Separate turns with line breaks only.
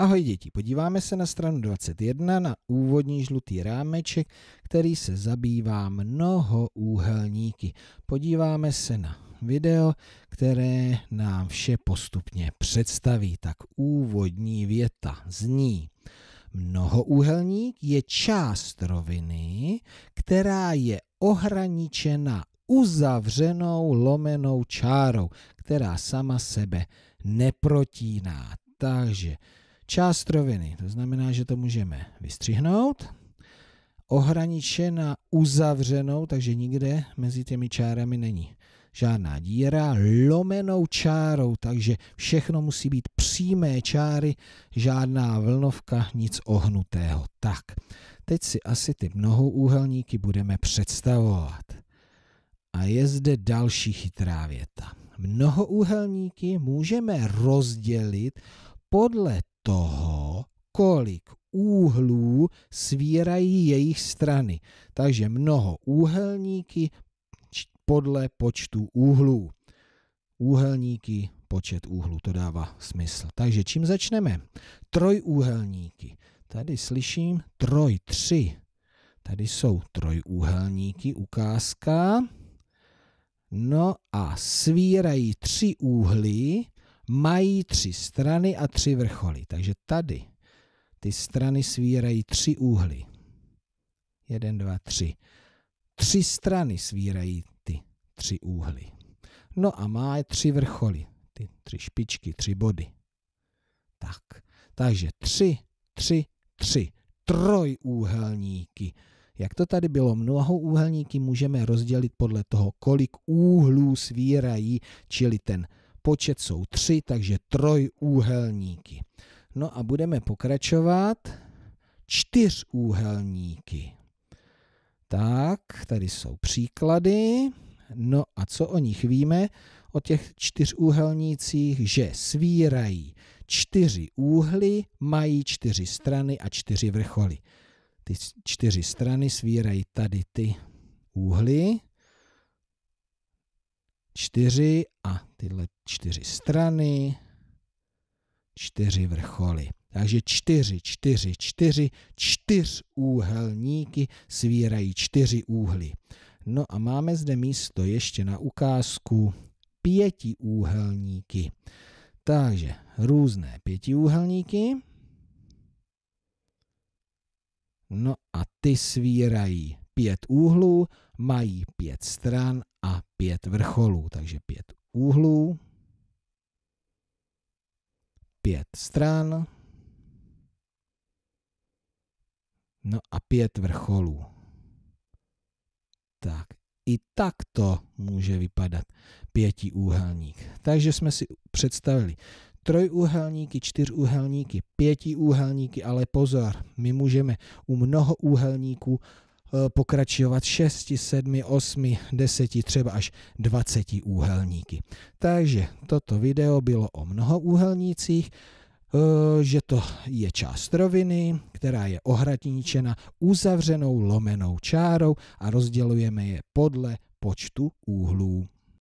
Ahoj děti, podíváme se na stranu 21 na úvodní žlutý rámeček, který se zabývá mnohoúhelníky. Podíváme se na video, které nám vše postupně představí. Tak úvodní věta zní. Mnohoúhelník je část roviny, která je ohraničena uzavřenou lomenou čárou, která sama sebe neprotíná. Takže Část roviny, to znamená, že to můžeme vystřihnout. Ohraničena uzavřenou, takže nikde mezi těmi čárami není žádná díra, lomenou čárou, takže všechno musí být přímé čáry, žádná vlnovka, nic ohnutého. Tak, teď si asi ty mnohouúhelníky budeme představovat. A je zde další chytrá věta. Mnohouhelníky můžeme rozdělit podle toho, kolik úhlů svírají jejich strany. Takže mnoho úhelníky podle počtu úhlů. Úhelníky, počet úhlů, to dává smysl. Takže čím začneme? Trojúhelníky. Tady slyším troj, tři. Tady jsou trojúhelníky, ukázka. No a svírají tři úhly mají tři strany a tři vrcholy. Takže tady ty strany svírají tři úhly. Jeden, dva, tři. Tři strany svírají ty tři úhly. No a má tři vrcholy, ty tři špičky, tři body. Tak, takže tři, tři, tři. Trojúhelníky. Jak to tady bylo mnoho úhelníky můžeme rozdělit podle toho, kolik úhlů svírají, čili ten počet jsou tři, takže trojúhelníky. No a budeme pokračovat čtyřúhelníky. Tak, tady jsou příklady. No a co o nich víme? O těch čtyřúhelnících, že svírají čtyři úhly, mají čtyři strany a čtyři vrcholy. Ty čtyři strany svírají tady ty úhly čtyři a tyhle čtyři strany, čtyři vrcholy. Takže čtyři, čtyři, čtyři, čtyřúhelníky svírají čtyři úhly. No a máme zde místo ještě na ukázku pětiúhelníky. Takže různé pětiúhelníky. No a ty svírají pět úhlů mají pět stran a pět vrcholů, takže pět úhlů, pět stran, no a pět vrcholů. Tak, i tak to může vypadat pětiúhelník. Takže jsme si představili trojúhelníky, čtyřúhelníky, pětiúhelníky, ale pozor, my můžeme u mnoho úhelníků Eh, pokračovat 6, 7, 8, 10, třeba až 20 úhelníky. Takže toto video bylo o mnoho úhelnících, eh, že to je část roviny, která je ohradníčena uzavřenou lomenou čárou a rozdělujeme je podle počtu úhlů.